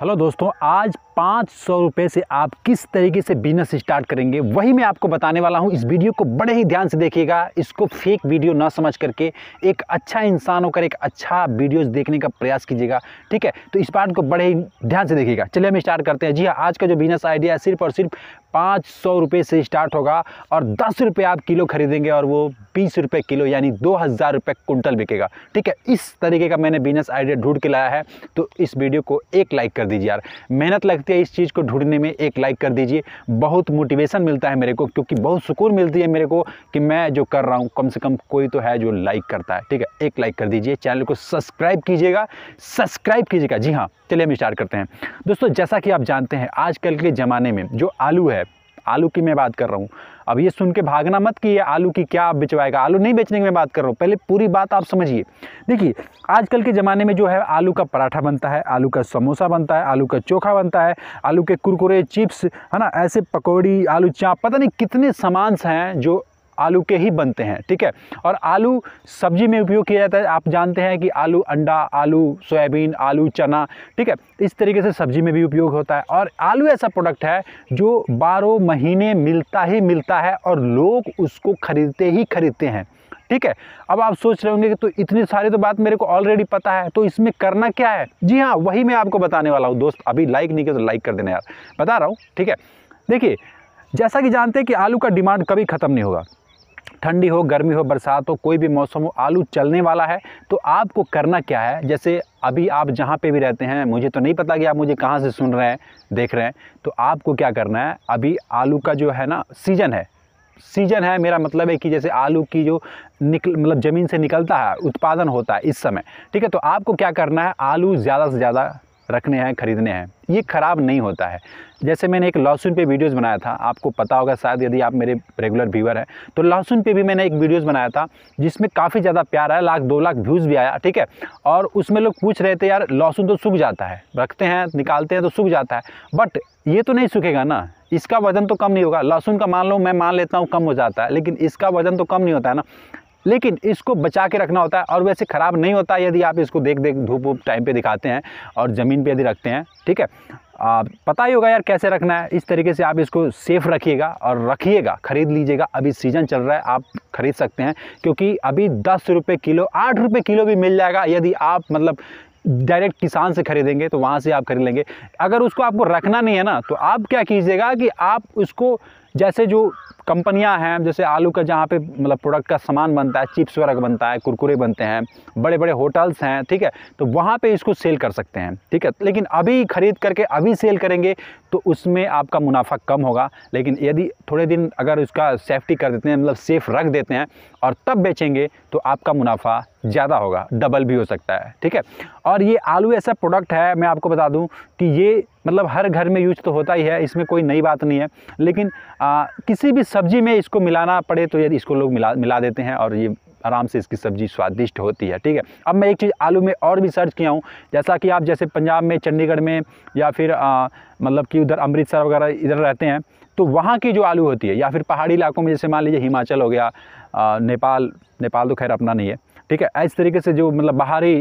hello दोस्तों आज पाँच सौ रुपये से आप किस तरीके से बिजनेस स्टार्ट करेंगे वही मैं आपको बताने वाला हूँ इस वीडियो को बड़े ही ध्यान से देखिएगा इसको फेक वीडियो ना समझ करके एक अच्छा इंसान होकर एक अच्छा वीडियोस देखने का प्रयास कीजिएगा ठीक है तो इस पार्ट को बड़े ही ध्यान से देखिएगा चलिए हम स्टार्ट करते हैं जी हाँ आज का जो बिजनेस आइडिया है सिर्फ और सिर्फ पाँच सौ रुपये से स्टार्ट होगा और दस रुपये आप किलो खरीदेंगे और वो बीस रुपये किलो यानी दो हज़ार रुपये कुंटल बिकेगा ठीक है इस तरीके का मैंने बिजनेस आइडिया ढूंढ के लाया है तो इस वीडियो को एक लाइक कर दीजिए यार मेहनत लग सकते है इस चीज़ को ढूंढने में एक लाइक कर दीजिए बहुत मोटिवेशन मिलता है मेरे को क्योंकि बहुत सुकून मिलती है मेरे को कि मैं जो कर रहा हूँ कम से कम कोई तो है जो लाइक करता है ठीक है एक लाइक कर दीजिए चैनल को सब्सक्राइब कीजिएगा सब्सक्राइब कीजिएगा जी हाँ चलिए हम स्टार्ट करते हैं दोस्तों जैसा कि आप जानते हैं आजकल के ज़माने में जो आलू है आलू की मैं बात कर रहा हूँ अब ये सुन के भागना मत कि ये आलू की क्या बिचवाएगा आलू नहीं बेचने की मैं बात कर रहा हूँ पहले पूरी बात आप समझिए देखिए आजकल के ज़माने में जो है आलू का पराठा बनता है आलू का समोसा बनता है आलू का चोखा बनता है आलू के कुरकुरे चिप्स है ना ऐसे पकौड़ी आलू चाप पता नहीं कितने सामान्स हैं जो आलू के ही बनते हैं ठीक है और आलू सब्जी में उपयोग किया जाता है आप जानते हैं कि आलू अंडा आलू सोयाबीन आलू चना ठीक है इस तरीके से सब्जी में भी उपयोग होता है और आलू ऐसा प्रोडक्ट है जो बारह महीने मिलता ही मिलता है और लोग उसको ख़रीदते ही खरीदते हैं ठीक है अब आप सोच रहे होंगे कि तो इतनी सारी तो बात मेरे को ऑलरेडी पता है तो इसमें करना क्या है जी हाँ वही मैं आपको बताने वाला हूँ दोस्त अभी लाइक नहीं किया तो लाइक कर देना यार बता रहा हूँ ठीक है देखिए जैसा कि जानते हैं कि आलू का डिमांड कभी ख़त्म नहीं होगा ठंडी हो गर्मी हो बरसात हो कोई भी मौसम हो आलू चलने वाला है तो आपको करना क्या है जैसे अभी आप जहाँ पे भी रहते हैं मुझे तो नहीं पता कि आप मुझे कहाँ से सुन रहे हैं देख रहे हैं तो आपको क्या करना है अभी आलू का जो है ना सीज़न है सीजन है मेरा मतलब है कि जैसे आलू की जो निकल मतलब ज़मीन से निकलता है उत्पादन होता है इस समय ठीक है तो आपको क्या करना है आलू ज़्यादा से ज़्यादा रखने हैं ख़रीदने हैं ये ख़राब नहीं होता है जैसे मैंने एक लहसुन पे वीडियोस बनाया था आपको पता होगा शायद यदि आप मेरे रेगुलर व्यूअर हैं तो लहसुन पे भी मैंने एक वीडियोस बनाया था जिसमें काफ़ी ज़्यादा प्यार आया लाख दो लाख व्यूज़ भी आया ठीक है और उसमें लोग पूछ रहे थे यार लहसुन तो सूख जाता है रखते हैं निकालते हैं तो सूख जाता है बट ये तो नहीं सूखेगा ना इसका वज़न तो कम नहीं होगा लहसुन का मान लो मैं मान लेता हूँ कम हो जाता है लेकिन इसका वज़न तो कम नहीं होता है ना लेकिन इसको बचा के रखना होता है और वैसे ख़राब नहीं होता यदि आप इसको देख देख धूप वूप टाइम पे दिखाते हैं और ज़मीन पे यदि रखते हैं ठीक है आ, पता ही होगा यार कैसे रखना है इस तरीके से आप इसको सेफ़ रखिएगा और रखिएगा ख़रीद लीजिएगा अभी सीज़न चल रहा है आप ख़रीद सकते हैं क्योंकि अभी दस रुपये किलो आठ रुपये किलो भी मिल जाएगा यदि आप मतलब डायरेक्ट किसान से खरीदेंगे तो वहाँ से आप खरीद लेंगे अगर उसको आपको रखना नहीं है ना तो आप क्या कीजिएगा कि आप उसको जैसे जो कंपनियां हैं जैसे आलू का जहाँ पे मतलब प्रोडक्ट का सामान बनता है चिप्स वगैरह बनता है कुरकुरे बनते हैं बड़े बड़े होटल्स हैं ठीक है तो वहाँ पे इसको सेल कर सकते हैं ठीक है लेकिन अभी ख़रीद करके अभी सेल करेंगे तो उसमें आपका मुनाफा कम होगा लेकिन यदि थोड़े दिन अगर उसका सेफ्टी कर देते हैं मतलब सेफ़ रख देते हैं और तब बेचेंगे तो आपका मुनाफा ज़्यादा होगा डबल भी हो सकता है ठीक है और ये आलू ऐसा प्रोडक्ट है मैं आपको बता दूँ कि ये मतलब हर घर में यूज तो होता ही है इसमें कोई नई बात नहीं है लेकिन आ, किसी भी सब्ज़ी में इसको मिलाना पड़े तो यदि इसको लोग मिला मिला देते हैं और ये आराम से इसकी सब्ज़ी स्वादिष्ट होती है ठीक है अब मैं एक चीज़ आलू में और भी सर्च किया हूँ जैसा कि आप जैसे पंजाब में चंडीगढ़ में या फिर आ, मतलब कि उधर अमृतसर वगैरह इधर रहते हैं तो वहाँ की जो आलू होती है या फिर पहाड़ी इलाकों में जैसे मान लीजिए हिमाचल हो गया आ, नेपाल नेपाल तो खैर अपना नहीं है ठीक है इस तरीके से जो मतलब बाहरी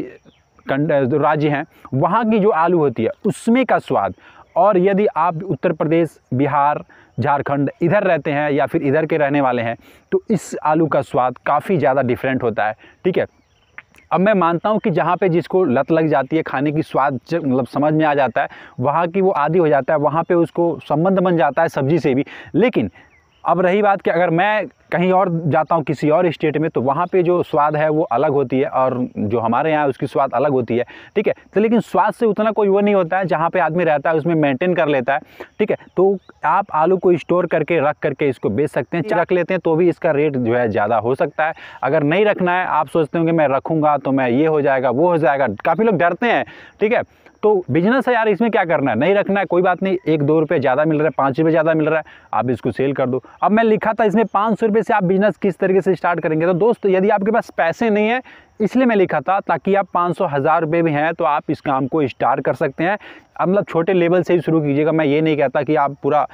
राज्य हैं वहाँ की जो आलू होती है उसमें का स्वाद और यदि आप उत्तर प्रदेश बिहार झारखंड इधर रहते हैं या फिर इधर के रहने वाले हैं तो इस आलू का स्वाद काफ़ी ज़्यादा डिफरेंट होता है ठीक है अब मैं मानता हूँ कि जहाँ पे जिसको लत लग जाती है खाने की स्वाद मतलब समझ में आ जाता है वहाँ की वो आदि हो जाता है वहाँ पे उसको संबंध बन जाता है सब्जी से भी लेकिन अब रही बात कि अगर मैं कहीं और जाता हूँ किसी और स्टेट में तो वहाँ पे जो स्वाद है वो अलग होती है और जो हमारे यहाँ उसकी स्वाद अलग होती है ठीक है तो लेकिन स्वाद से उतना कोई वो नहीं होता है जहाँ पे आदमी रहता है उसमें मेंटेन कर लेता है ठीक है तो आप आलू को स्टोर करके रख करके इसको बेच सकते हैं रख लेते हैं तो भी इसका रेट जो है ज़्यादा हो सकता है अगर नहीं रखना है आप सोचते होंगे मैं रखूँगा तो मैं ये हो जाएगा वो हो जाएगा काफ़ी लोग डरते हैं ठीक है तो बिजनेस है यार इसमें क्या करना है नहीं रखना है कोई बात नहीं एक दो रुपये ज़्यादा मिल रहा है पाँच रुपये ज़्यादा मिल रहा है आप इसको सेल कर दो अब मैं लिखा था इसमें पाँच सौ रुपये से आप बिजनेस किस तरीके से स्टार्ट करेंगे तो दोस्त यदि आपके पास पैसे नहीं है इसलिए मैं लिखा था ताकि आप पाँच सौ हज़ार रुपये भी हैं तो आप इस काम को स्टार्ट कर सकते हैं अब मतलब छोटे लेवल से ही शुरू कीजिएगा मैं ये नहीं कहता कि आप पूरा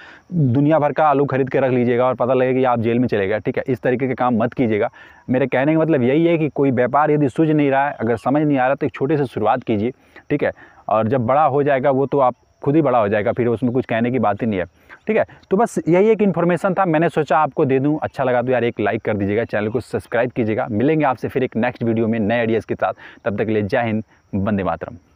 दुनिया भर का आलू खरीद के रख लीजिएगा और पता लगेगा कि आप जेल में चले गए ठीक है इस तरीके के काम मत कीजिएगा मेरे कहने का मतलब यही है कि कोई व्यापार यदि सूझ नहीं रहा है अगर समझ नहीं आ रहा तो एक छोटे से शुरुआत कीजिए ठीक है और जब बड़ा हो जाएगा वो तो आप खुद ही बड़ा हो जाएगा फिर उसमें कुछ कहने की बात ही नहीं है ठीक है तो बस यही एक इन्फॉर्मेशन था मैंने सोचा आपको दे दूँ अच्छा लगा तो यार एक लाइक कर दीजिएगा चैनल को सब्सक्राइब कीजिएगा मिलेंगे आपसे फिर एक नेक्स्ट वीडियो में नए आइडियाज़ के साथ तब तक ले जय हिंद बंदे मातरम